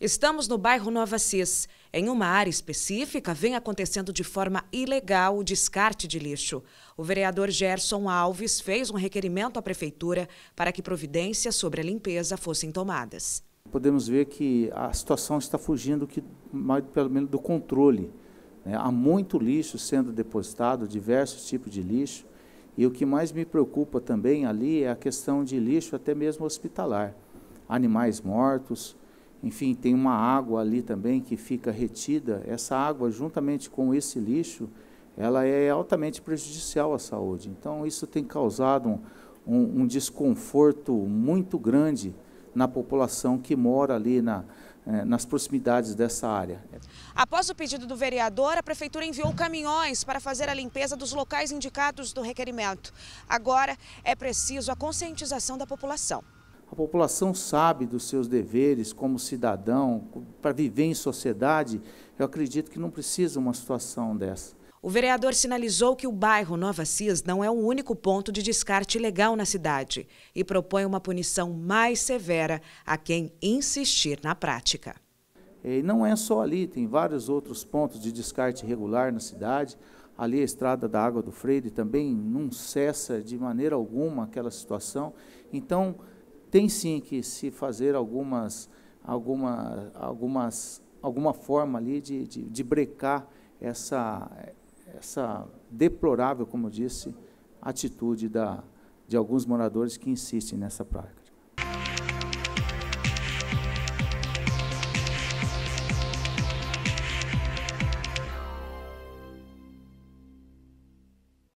Estamos no bairro Nova Cis. Em uma área específica, vem acontecendo de forma ilegal o descarte de lixo. O vereador Gerson Alves fez um requerimento à prefeitura para que providências sobre a limpeza fossem tomadas. Podemos ver que a situação está fugindo que, mais, pelo menos do controle. Né? Há muito lixo sendo depositado, diversos tipos de lixo. E o que mais me preocupa também ali é a questão de lixo, até mesmo hospitalar. Animais mortos, enfim, tem uma água ali também que fica retida. Essa água, juntamente com esse lixo, ela é altamente prejudicial à saúde. Então, isso tem causado um, um, um desconforto muito grande na população que mora ali na, eh, nas proximidades dessa área. Após o pedido do vereador, a prefeitura enviou caminhões para fazer a limpeza dos locais indicados no requerimento. Agora é preciso a conscientização da população. A população sabe dos seus deveres como cidadão, para viver em sociedade. Eu acredito que não precisa uma situação dessa. O vereador sinalizou que o bairro Nova Cis não é o único ponto de descarte ilegal na cidade e propõe uma punição mais severa a quem insistir na prática. E não é só ali, tem vários outros pontos de descarte irregular na cidade. Ali a estrada da Água do Freire também não cessa de maneira alguma aquela situação. Então, tem sim que se fazer algumas, alguma, algumas, alguma forma ali de, de, de brecar essa, essa deplorável, como eu disse, atitude da, de alguns moradores que insistem nessa prática.